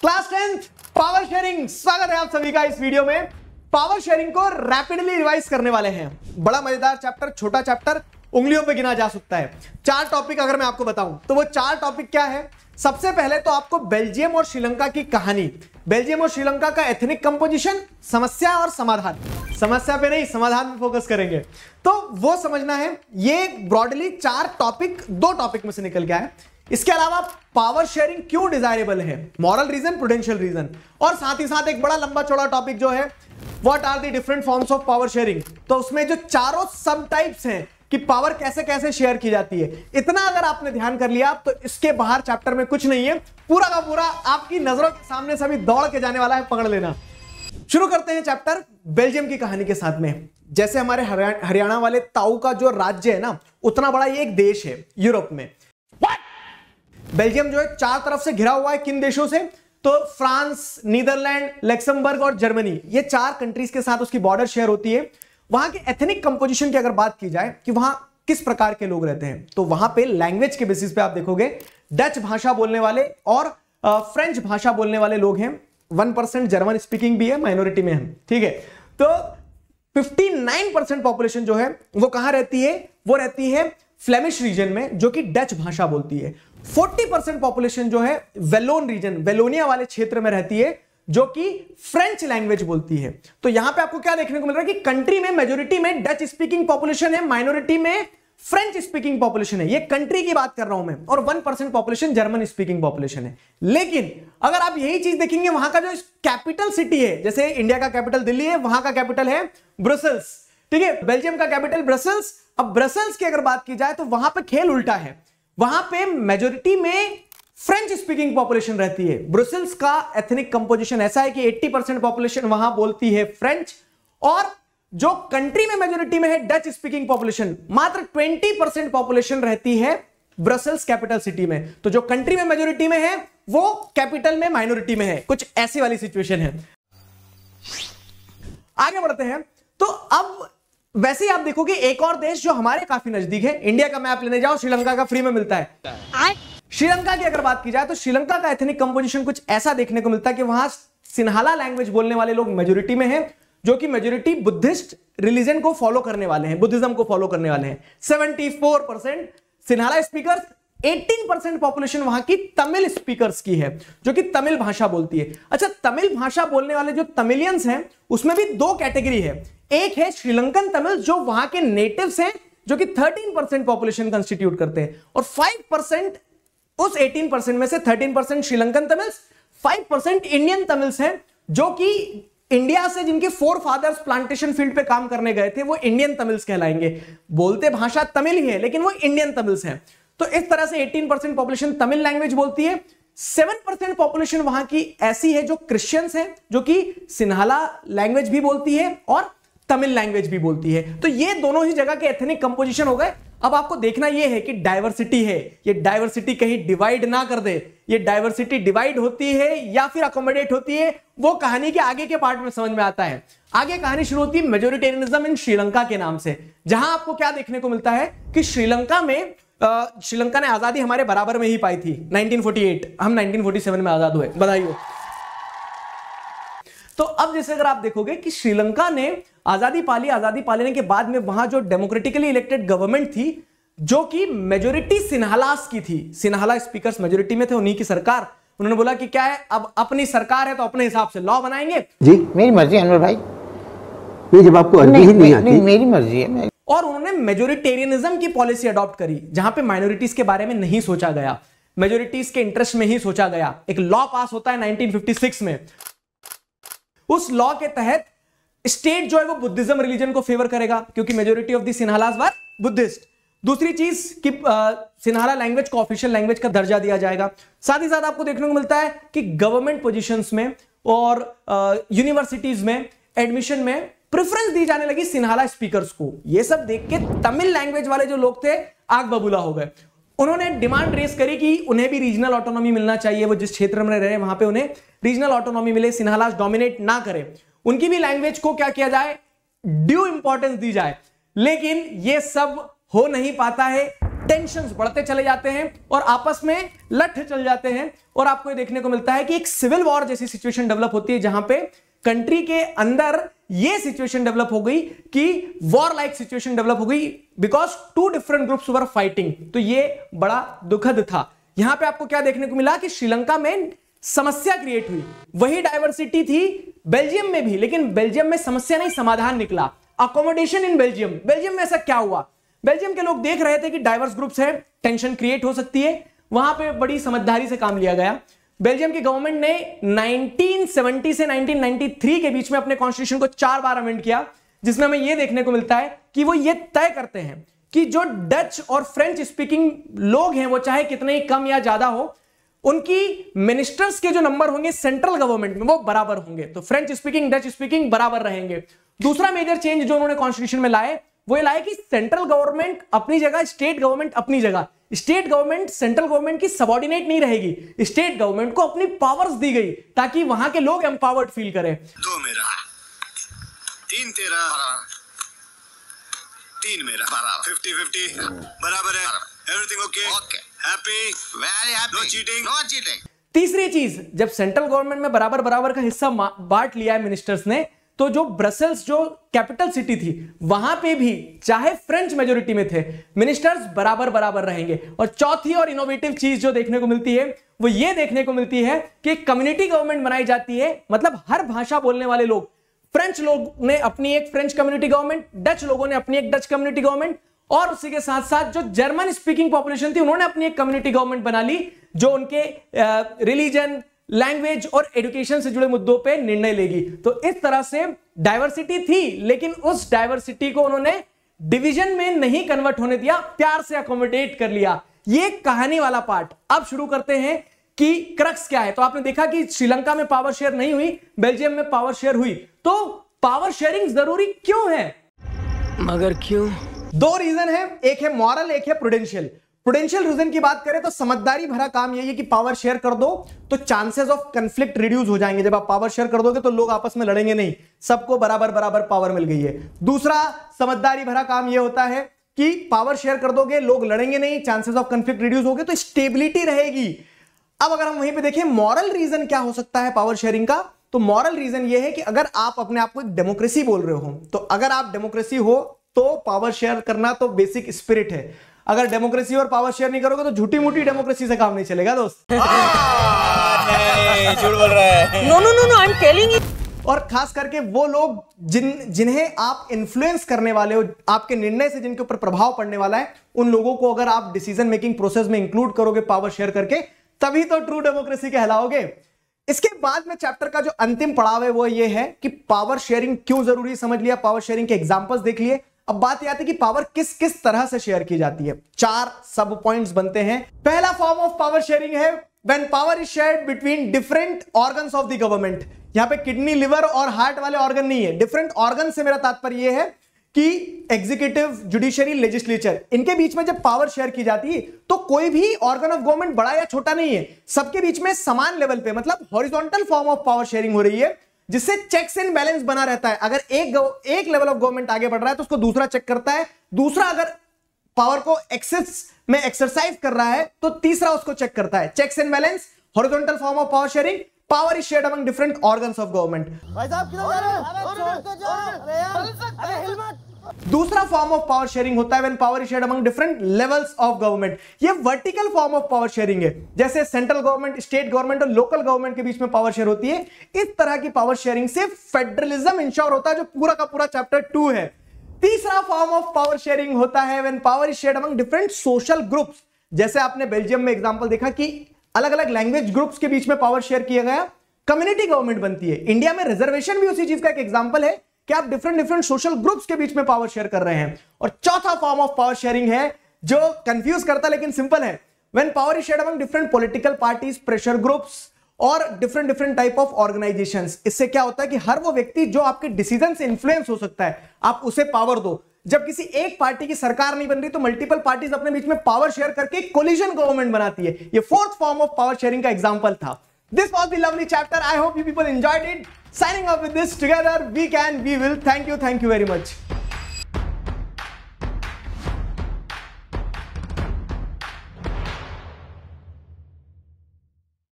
Class tenth power sharing स्वागत है आप सभी का इस वीडियो में पावर शेयरिंग को रैपिडली रिवाइज करने वाले हैं बड़ा मजेदार चैप्टर छोटा चैप्टर उंगलियों पे गिना जा सकता है चार टॉपिक अगर मैं आपको बताऊं तो वो चार टॉपिक क्या है सबसे पहले तो आपको बेल्जियम और श्रीलंका की कहानी बेल्जियम और श्रीलंका का एथनिक कंपोजिशन समस्या और समाधान समस्या पे नहीं समाधान पे फोकस करेंगे तो वो समझना है ये ब्रॉडली चार टॉपिक दो टॉपिक में से निकल गया है इसके अलावा पावर शेयरिंग क्यों डिजायरेबल है मॉरल रीजन प्रोडेंशियल रीजन और साथ ही साथ एक बड़ा लंबा चौड़ा टॉपिक जो है what are the different forms of power sharing तो उसमें जो चारों सब टाइप्स हैं कि पावर कैसे कैसे शेयर की जाती है इतना अगर आपने ध्यान कर लिया तो इसके बाहर चैप्टर में कुछ नहीं है पूरा का पूरा आपकी नजरों के सामने सभी दौड़ के जाने वाला है पकड़ लेना शुरू करते हैं चैप्टर बेल्जियम की कहानी के साथ में जैसे हमारे हरियाणा वाले ताऊ का जो राज्य है ना उतना बड़ा ये एक देश है यूरोप में बेल्जियम जो है चार तरफ से घिरा हुआ है किन देशों से तो फ्रांस नीदरलैंड लेक्समबर्ग और जर्मनी ये चार कंट्रीज के साथ उसकी बॉर्डर शेयर होती है वहां के एथनिक कंपोजिशन की अगर बात की जाए कि वहां किस प्रकार के लोग रहते हैं तो वहां पे लैंग्वेज के बेसिस पे आप देखोगे डच भाषा बोलने वाले और फ्रेंच भाषा बोलने वाले लोग हैं वन परसेंट जर्मन स्पीकिंग भी है माइनॉरिटी में हम ठीक है तो फिफ्टी नाइन परसेंट पॉपुलेशन जो है वो कहां रहती है वो रहती है फ्लेमिश रीजन में जो कि डच भाषा बोलती है 40 परसेंट पॉपुलेशन जो है वेलोन रीजन वेलोनिया वाले क्षेत्र में रहती है जो कि फ्रेंच लैंग्वेज बोलती है तो यहां पे आपको क्या देखने को मिल रहा है कि कंट्री में मेजोरिटी में डच स्पीकिंग पॉपुलेशन है माइनॉरिटी में फ्रेंच स्पीकिंग पॉपुलेशन है ये कंट्री की बात कर रहा हूं मैं और one percent population German speaking population है लेकिन अगर आप यही चीज देखेंगे वहां का जो कैपिटल सिटी है जैसे इंडिया का कैपिटल दिल्ली है वहां का कैपिटल है ब्रसल्स ठीक है बेल्जियम का कैपिटल ब्रसल्स अब ब्रसल्स की अगर बात की जाए तो वहां पर खेल उल्टा है वहां पे मेजोरिटी में फ्रेंच स्पीकिंग पॉपुलेशन रहती है ब्रुसेल्स का एथनिक कंपोजिशन ऐसा है कि 80 परसेंट पॉपुलेशन वहां बोलती है फ्रेंच और जो कंट्री में मेजोरिटी में है डच स्पीकिंग पॉपुलेशन मात्र 20 परसेंट पॉपुलेशन रहती है ब्रसेल्स कैपिटल सिटी में तो जो कंट्री में मेजोरिटी में है वो कैपिटल में माइनॉरिटी में है कुछ ऐसी वाली सिचुएशन है आगे बढ़ते हैं तो अब वैसे ही आप देखोगे एक और देश जो हमारे काफी नजदीक है इंडिया का मैप लेने जाओ श्रीलंका का फ्री में मिलता है श्रीलंका की अगर बात की जाए तो श्रीलंका का एथनिक कंपोजिशन कुछ ऐसा देखने को मिलता है कि वहां सिन्हाला लैंग्वेज बोलने वाले लोग मेजोरिटी में है जो कि मेजोरिटी बुद्धिस्ट रिलीजन को फॉलो करने वाले हैं बुद्धिज्म को फॉलो करने वाले हैं 74 percent Sinhala speaker 18 percent population वहां की तमिल स्पीकर्स की है जो कि तमिल भाषा बोलती है अच्छा तमिल भाषा बोलने वाले जो तमिलियंस हैं उसमें भी दो कैटेगरी है एक है श्रीलंकन तमिल जो वहां के नेटिव्स हैं जो कि 13 परसेंट पॉपुलेशन कंस्टिट्यूट करते हैं और 5 परसेंट उस 18 परसेंट में से 13 percent Sri Lankan Tamils 5 percent Indian Tamils हैं जो कि इंडिया से जिनके फोर फादर्स प्लांटेशन फील्ड पे काम करने गए थे वो इंडियन तमिल्स कहलाएंगे बोलते भाषा तमिल ही है लेकिन वो इंडियन तमिल्स हैं तो इस तरह से 18 परसेंट पॉपुलेशन तमिल लैंग्वेज बोलती है 7 परसेंट पॉपुलेशन वहां की ऐसी है जो क्रिश्चियंस हैं जो कि सिन्हाला लैंग्वेज भी बोलती है और तमिल लैंग्वेज भी बोलती है तो ये दोनों ही जगह के एथनिक कंपोजिशन हो गए अब आपको देखना यह है कि डायवर्सिटी है ये डायवर्सिटी कहीं डिवाइड ना कर दे ये डायवर्सिटी डिवाइड होती है या फिर अकोमोडेट होती है वो कहानी के आगे के पार्ट में समझ में आता है आगे कहानी शुरू होती है मेजोरिटेरियनिज्म इन श्रीलंका के नाम से जहां आपको क्या देखने को मिलता है कि श्रीलंका में श्रीलंका ने आज़ादी हमारे बराबर में ही पाई थी 1948 हम 1947 में आज़ाद हुए बधाई हो तो अब जैसे अगर आप देखोगे कि श्रीलंका ने आज़ादी पाली आज़ादी पालने के बाद में वहां जो डेमोक्रेटिकली इलेक्टेड गवर्नमेंट थी जो कि मेजोरिटी सिन्हालास की थी सिन्हाला स्पीकर मेजोरिटी में थे उन्हीं की सरकार उन्होंने बोला कि क्या है अब अपनी सरकार है तो अपने हिसाब से लॉ बनाएंगे जी मेरी मर्जी अनवर भाई ये जब आपको अर्जी नहीं, ही नहीं, नहीं, नहीं, नहीं मेरी मर्जी है और उन्होंने मेजोरिटेरियनिज्म की पॉलिसी अडॉप्ट करी जहां पे माइनॉरिटीज के बारे में नहीं सोचा गया मेजोरिटीज के इंटरेस्ट में ही सोचा गया एक लॉ पास होता है 1956 में उस लॉ के तहत स्टेट जो है वो बुद्धिज्म रिलीजन को फेवर करेगा क्योंकि majority of Sinhalas were Buddhist दूसरी चीज कि सिन्हाला लैंग्वेज को ऑफिशियल लैंग्वेज का दर्जा दिया जाएगा साथ ही साथ आपको देखने को मिलता है कि गवर्नमेंट पोजिशन में और यूनिवर्सिटीज में एडमिशन में प्रेफरेंस दी जाने लगी सिन्हाला स्पीकर्स को ये सब देख के तमिल लैंग्वेज वाले जो लोग थे आग बबूला हो गए उन्होंने डिमांड रेस करी कि उन्हें भी रीजनल ऑटोनॉमी मिलना चाहिए वो जिस क्षेत्र में रहे वहां पे उन्हें रीजनल ऑटोनॉमी मिले सिन्हाला डोमिनेट ना करे उनकी भी लैंग्वेज को क्या किया जाए ड्यू इंपॉर्टेंस दी जाए लेकिन ये सब हो नहीं पाता है टेंशन बढ़ते चले जाते हैं और आपस में लठ चल जाते हैं और आपको ये देखने को मिलता है कि एक सिविल वॉर जैसी सिचुएशन डेवलप होती है जहां पर कंट्री के अंदर ये सिचुएशन डेवलप हो गई कि वॉर लाइक सिचुएशन डेवलप हो गई because two different groups were fighting तो ये बड़ा दुखद था यहां पे आपको क्या देखने को मिला कि श्रीलंका में समस्या क्रिएट हुई वही डायवर्सिटी थी बेल्जियम में भी लेकिन बेल्जियम में समस्या नहीं समाधान निकला अकोमोडेशन इन बेल्जियम बेल्जियम में ऐसा क्या हुआ बेल्जियम के लोग देख रहे थे कि डाइवर्स ग्रुप्स हैं टेंशन क्रिएट हो सकती है वहां पे बड़ी समझदारी से काम लिया गया बेल्जियम की गवर्नमेंट ने 1970 से 1993 के बीच में अपने कॉन्स्टिट्यूशन को चार बार अमेंड किया जिसमें हमें यह देखने को मिलता है कि वो ये तय करते हैं कि जो डच और फ्रेंच स्पीकिंग लोग हैं वो चाहे कितने ही कम या ज्यादा हो उनकी मिनिस्टर्स के जो नंबर होंगे सेंट्रल गवर्नमेंट में वो बराबर होंगे तो फ्रेंच स्पीकिंग डच स्पीकिंग बराबर रहेंगे दूसरा मेजर चेंज जो उन्होंने कॉन्स्टिट्यूशन में लाए वो ये लाए कि सेंट्रल गवर्नमेंट अपनी जगह स्टेट गवर्नमेंट अपनी जगह स्टेट गवर्नमेंट सेंट्रल गवर्नमेंट की सबॉर्डिनेट नहीं रहेगी स्टेट गवर्नमेंट को अपनी पावर्स दी गई ताकि वहां के लोग एम्पावर्ड फील करें दो मेरा तीन तेरा तीन मेरा फिफ्टी फिफ्टी बराबर है everything okay happy very happy no cheating no cheating तीसरी चीज जब सेंट्रल गवर्नमेंट में बराबर बराबर का हिस्सा बांट लिया है मिनिस्टर्स ने तो जो ब्रसेल्स जो कैपिटल सिटी थी वहां पे भी चाहे फ्रेंच मेजोरिटी में थे मिनिस्टर्स बराबर बराबर रहेंगे और चौथी और इनोवेटिव चीज जो देखने को मिलती है वो ये देखने को मिलती है कि कम्युनिटी गवर्नमेंट बनाई जाती है मतलब हर भाषा बोलने वाले लोग फ्रेंच लोग ने अपनी एक फ्रेंच कम्युनिटी गवर्नमेंट डच लोगों ने अपनी एक डच कम्युनिटी गवर्नमेंट और उसी के साथ साथ जो जर्मन स्पीकिंग पॉपुलेशन थी उन्होंने अपनी एक कम्युनिटी गवर्नमेंट बना ली जो उनके रिलीजन लैंग्वेज और एडुकेशन से जुड़े मुद्दों पे निर्णय लेगी तो इस तरह से डायवर्सिटी थी लेकिन उस डायवर्सिटी को उन्होंने डिवीजन में नहीं कन्वर्ट होने दिया प्यार से अकोमोडेट कर लिया ये कहानी वाला पार्ट अब शुरू करते हैं कि क्रक्स क्या है तो आपने देखा कि श्रीलंका में पावर शेयर नहीं हुई बेल्जियम में पावर शेयर हुई तो पावर शेयरिंग जरूरी क्यों है मगर क्यों दो रीजन है एक है मॉरल एक है प्रोडेंशियल प्रोडेंशियल रीजन की बात करें तो समझदारी भरा काम यही है कि पावर शेयर कर दो तो चांसेस ऑफ कंफ्लिक्ट रिड्यूस हो जाएंगे जब आप पावर शेयर कर दोगे तो लोग आपस में लड़ेंगे नहीं सबको बराबर बराबर पावर मिल गई है दूसरा समझदारी भरा काम यह होता है कि पावर शेयर कर दोगे लोग लड़ेंगे नहीं चांसेस ऑफ कंफ्लिक्ट रिड्यूस हो गए तो स्टेबिलिटी रहेगी अब अगर हम वहीं पे देखें मॉरल रीजन क्या हो सकता है पावर शेयरिंग का तो मॉरल रीजन ये है कि अगर आप अपने आप को एक डेमोक्रेसी बोल रहे हो तो अगर आप डेमोक्रेसी हो तो पावर शेयर करना तो बेसिक स्पिरिट है अगर डेमोक्रेसी और पावर शेयर नहीं करोगे तो झूठी मूठी डेमोक्रेसी से काम नहीं चलेगा दोस्त झूठ बोल रहा है no no no no I am telling और खास करके वो लोग जिन जिन्हें आप इन्फ्लुएंस करने वाले हो आपके निर्णय से जिनके ऊपर प्रभाव पड़ने वाला है उन लोगों को अगर आप डिसीजन मेकिंग प्रोसेस में इंक्लूड करोगे पावर शेयर करके तभी तो ट्रू डेमोक्रेसी कहलाओगे इसके बाद में चैप्टर का जो अंतिम पड़ाव है वो ये है कि पावर शेयरिंग क्यों जरूरी समझ लिया पावर शेयरिंग के एग्जाम्पल्स देख लिए अब बात यह आती है कि पावर किस किस तरह से शेयर की जाती है चार सब पॉइंट्स बनते हैं पहला फॉर्म ऑफ पावर शेयरिंग है when power is shared between different organs of the government यहां पे किडनी लिवर और हार्ट वाले ऑर्गन नहीं है डिफरेंट ऑर्गन से मेरा तात्पर्य यह है कि एग्जीक्यूटिव जुडिशियरी लेजिस्लेचर इनके बीच में जब पावर शेयर की जाती है तो कोई भी ऑर्गन ऑफ गवर्नमेंट बड़ा या छोटा नहीं है सबके बीच में समान लेवल पे मतलब horizontal form of power sharing हो रही है जिससे चेक एंड बैलेंस बना रहता है अगर एक एक लेवल ऑफ गवर्नमेंट आगे बढ़ रहा है तो उसको दूसरा चेक करता है दूसरा अगर पावर को एक्सेस में एक्सरसाइज कर रहा है तो तीसरा उसको चेक करता है check and balance horizontal form of power sharing power is share among different organs of government भाई साहब किधर जा रहे दूसरा फॉर्म ऑफ पावर शेयरिंग होता है when power is shared among different levels of government ये vertical form of power sharing है जैसे सेंट्रल गवर्नमेंट स्टेट गवर्नमेंट और लोकल गवर्नमेंट के बीच में पावर शेयर होती है इस तरह की पावर शेयरिंग से फेडरलिज्म इंश्योर होता है जो पूरा का पूरा चैप्टर टू है तीसरा फॉर्म ऑफ पावर शेयरिंग होता है when power is shared among different social groups जैसे आपने बेल्जियम में एग्जांपल देखा कि अलग अलग लैंग्वेज ग्रुप्स के बीच में पावर शेयर किया गया कम्युनिटी गवर्नमेंट बनती है इंडिया में रिजर्वेशन भी उसी चीज का एक एग्जांपल है कि आप डिफरेंट डिफरेंट सोशल ग्रुप्स के बीच में पावर शेयर कर रहे हैं और चौथा फॉर्म ऑफ पावर शेयरिंग है जो कंफ्यूज करता लेकिन सिंपल है when power is shared among different political parties pressure groups और different different type of organisation इससे क्या होता है कि हर वो व्यक्ति जो आपके डिसीजन से इन्फ्लुएंस हो सकता है आप उसे पावर दो जब किसी एक पार्टी की सरकार नहीं बन रही तो मल्टीपल पार्टीज अपने बीच में पावर शेयर करके कोलिशन गवर्नमेंट बनाती है ये fourth form of power sharing का एग्जाम्पल था This was the lovely chapter. I hope you people enjoyed it. Signing off with this together, we can, we will. Thank you, thank you very much.